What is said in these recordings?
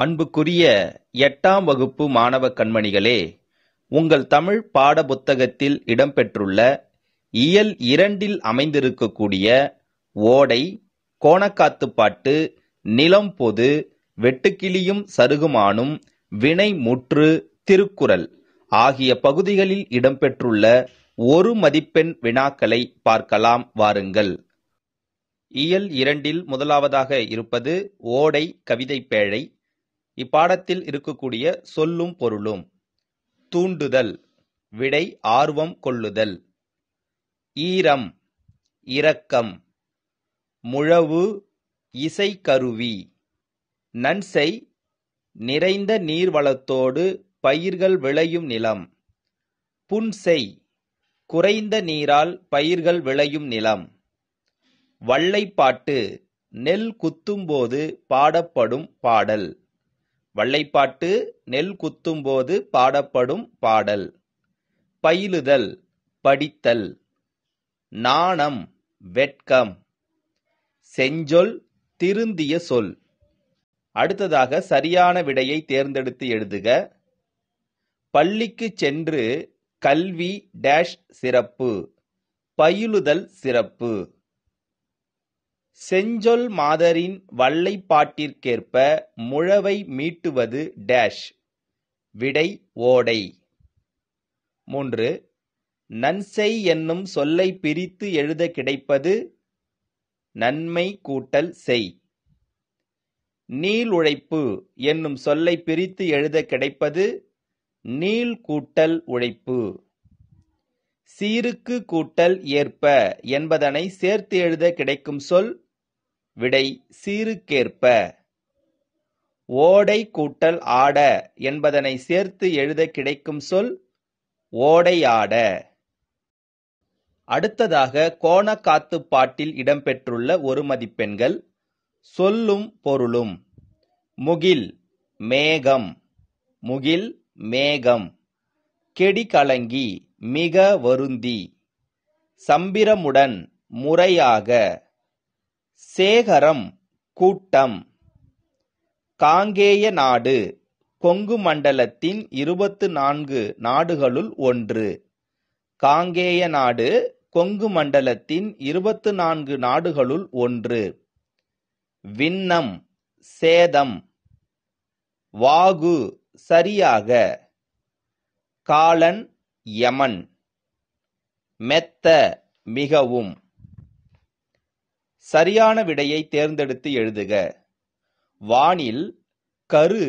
அன்புக்குரிய எட்டாம் வகுப்பு மாணவ கண்மணிகளே உங்கள் தமிழ் பாட புத்தகத்தில் இடம்பெற்றுள்ள இயல் இரண்டில் அமைந்திருக்கக்கூடிய ஓடை கோணக்காத்துப்பாட்டு நிலம் பொது வெட்டுக்கிளியும் சருகுமானும் வினை முற்று திருக்குறள் ஆகிய பகுதிகளில் இடம்பெற்றுள்ள ஒரு மதிப்பெண் வினாக்களை பார்க்கலாம் வாருங்கள் இயல் இரண்டில் முதலாவதாக இருப்பது ஓடை கவிதை பேழை இப்பாடத்தில் இருக்கக்கூடிய சொல்லும் பொருளும் தூண்டுதல் விடை ஆர்வம் கொள்ளுதல் ஈரம் இரக்கம் முழவு இசைக்கருவி நன்சை நிறைந்த நீர்வளத்தோடு பயிர்கள் விளையும் நிலம் புன்சை குறைந்த நீரால் பயிர்கள் விளையும் நிலம் வள்ளைப்பாட்டு நெல் குத்தும்போது பாடப்படும் பாடல் வள்ளைப்பாட்டு நெல் குத்தும்போது பாடப்படும் பாடல் பயிலுதல் படித்தல் நாணம் வெட்கம் செஞ்சொல் திருந்திய சொல் அடுத்ததாக சரியான விடையை தேர்ந்தெடுத்து எழுதுக பள்ளிக்கு சென்று கல்வி டேஷ் சிறப்பு பயிலுதல் சிறப்பு செஞ்சொல் மாதரின் வள்ளைப்பாட்டிற்கேற்ப முழவை மீட்டுவது டேஷ் விடை ஓடை மூன்று நன்செய் என்னும் சொல்லை பிரித்து எழுத கிடைப்பது நன்மை கூட்டல் செய் நீள் உழைப்பு என்னும் சொல்லை பிரித்து எழுத கிடைப்பது நீள் கூட்டல் உழைப்பு சீருக்கு கூட்டல் ஏற்ப என்பதனை சேர்த்து எழுத கிடைக்கும் சொல் விடை சீருக்கேற்ப ஓடை கூட்டல் ஆட என்பதனை சேர்த்து எழுதக் கிடைக்கும் சொல் ஓடையாட அடுத்ததாக கோணக்காத்துப் பாட்டில் இடம்பெற்றுள்ள ஒரு மதிப்பெண்கள் சொல்லும் பொருளும் முகில் மேகம் முகில் மேகம் கெடி கலங்கி மிக வருந்தி சம்பிரமுடன் முறையாக சேகரம் கூட்டம் காங்கேய நாடு கொங்கு மண்டலத்தின் இருபத்து நான்கு நாடுகளுள் ஒன்று. காங்கேய நாடு கொங்கு மண்டலத்தின் இருபத்து நான்கு நாடுகளுள் ஒன்று. விண்ணம் சேதம் வாகு சரியாக காலன் யமன் மெத்த மிகவும் சரியான விடையை தேர்ந்தெடுத்து எழுதுக வானில் கரு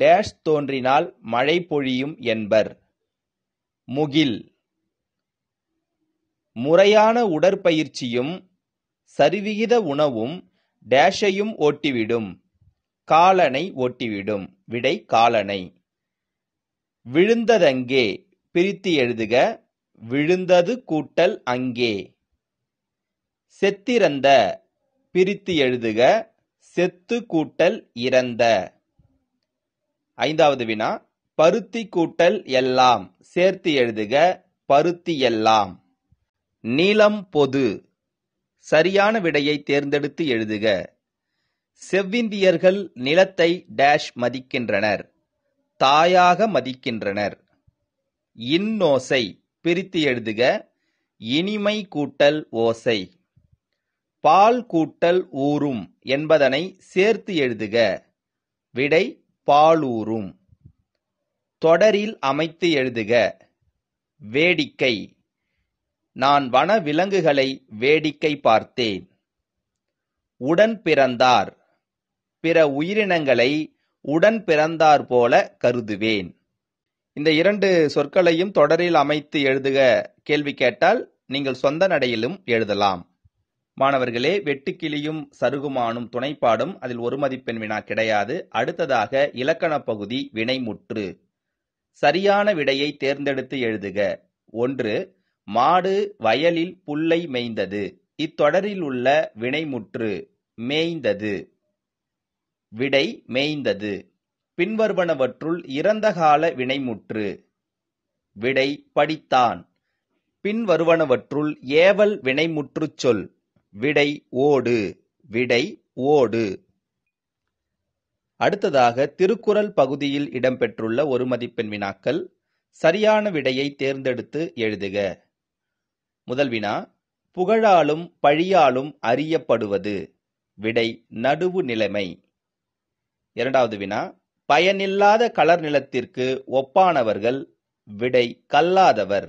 டேஷ் தோன்றினால் மழை பொழியும் என்பர் முகில் முறையான உடற்பயிற்சியும் சரிவிகித உணவும் டேஷையும் ஓட்டிவிடும் காலனை ஓட்டிவிடும் விடை காலனை விழுந்ததங்கே பிரித்து எழுதுக விழுந்தது கூட்டல் அங்கே செத்திறந்த பிரித்து எழுதுக செத்து கூட்டல் இறந்த ஐந்தாவது வினா பருத்தி கூட்டல் எல்லாம் சேர்த்து எழுதுக பருத்தி எல்லாம் நீளம் பொது சரியான விடையை தேர்ந்தெடுத்து எழுதுக செவ்விந்தியர்கள் நிலத்தை டேஷ் மதிக்கின்றனர் தாயாக மதிக்கின்றனர் இன்னோசை பிரித்து எழுதுக இனிமை கூட்டல் ஓசை பால் கூட்டல் ஊறும் என்பதனை சேர்த்து எழுதுக விடை பாலூரும் தொடரில் அமைத்து எழுதுக வேடிக்கை நான் வன விலங்குகளை வேடிக்கை பார்த்தேன் உடன் பிறந்தார் பிற உயிரினங்களை உடன் பிறந்தார் போல கருதுவேன் இந்த இரண்டு சொற்களையும் தொடரில் அமைத்து எழுதுக கேள்வி கேட்டால் நீங்கள் சொந்த நடையிலும் எழுதலாம் மாணவர்களே வெட்டுக்கிளியும் சருகுமானும் துணைப்பாடும் அதில் ஒரு மதிப்பெண் வினா கிடையாது அடுத்ததாக இலக்கண பகுதி வினைமுற்று சரியான விடையை தேர்ந்தெடுத்து எழுதுக ஒன்று மாடு வயலில் புல்லை மேய்ந்தது இத்தொடரில் உள்ள வினைமுற்று மேய்ந்தது விடை மேய்ந்தது பின்வருவனவற்றுள் இறந்தகால வினைமுற்று விடை படித்தான் பின்வருவனவற்றுள் ஏவல் வினைமுற்றுச் சொல் விடை ஓடு விடை ஓடு அடுத்ததாக திருக்குறள் பகுதியில் இடம்பெற்றுள்ள ஒரு மதிப்பெண் வினாக்கள் சரியான விடையை தேர்ந்தெடுத்து எழுதுக முதல் வினா புகழாலும் பழியாலும் அறியப்படுவது விடை நடுவு நிலைமை இரண்டாவது வினா பயனில்லாத கலர் நிலத்திற்கு ஒப்பானவர்கள் விடை கல்லாதவர்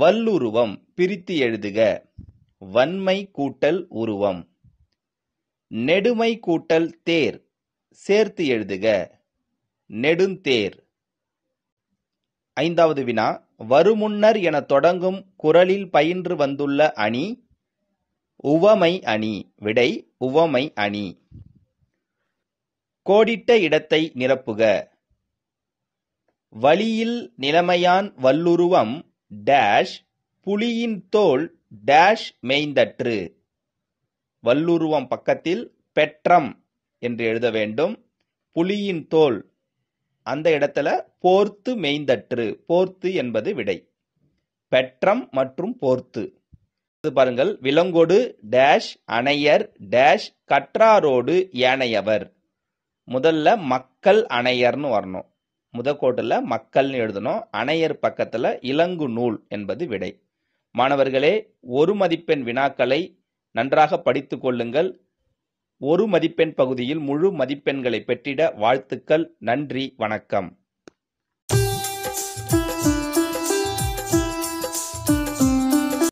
வல்லுருவம் பிரித்து எழுதுக வன்மை கூட்டல் உருவம் நெடுமை கூட்டல் தேர் சேர்த்து எழுதுக நெடுந்தேர் ஐந்தாவது வினா வருமுன்னர் என தொடங்கும் குரலில் பயின்று வந்துள்ள அணி உவமை அணி விடை உவமை அணி கோடிட்ட இடத்தை நிரப்புக வழியில் நிலைமையான் வல்லுருவம் டேஷ் புலியின் தோல் டேஷ் மெய்ந்தற்று வல்லுருவம் பக்கத்தில் பெற்றம் என்று எழுத வேண்டும் புலியின் தோல் அந்த இடத்துல போர்த்து மெய்ந்தற்று போர்த்து என்பது விடை பெற்றம் மற்றும் போர்த்து பாருங்கள் விலங்கோடு டேஷ் அணையர் டேஷ் கற்றாரோடு ஏனையவர் முதல்ல மக்கள் அணையர்னு வரணும் முதக்கோட்டில் மக்கள்னு எழுதணும் அணையர் பக்கத்தில் இலங்கு நூல் என்பது விடை மாணவர்களே ஒரு மதிப்பெண் வினாக்களை நன்றாக படித்து கொள்ளுங்கள் ஒரு மதிப்பெண் பகுதியில் முழு மதிப்பெண்களை பெற்றிட வாழ்த்துக்கள் நன்றி வணக்கம்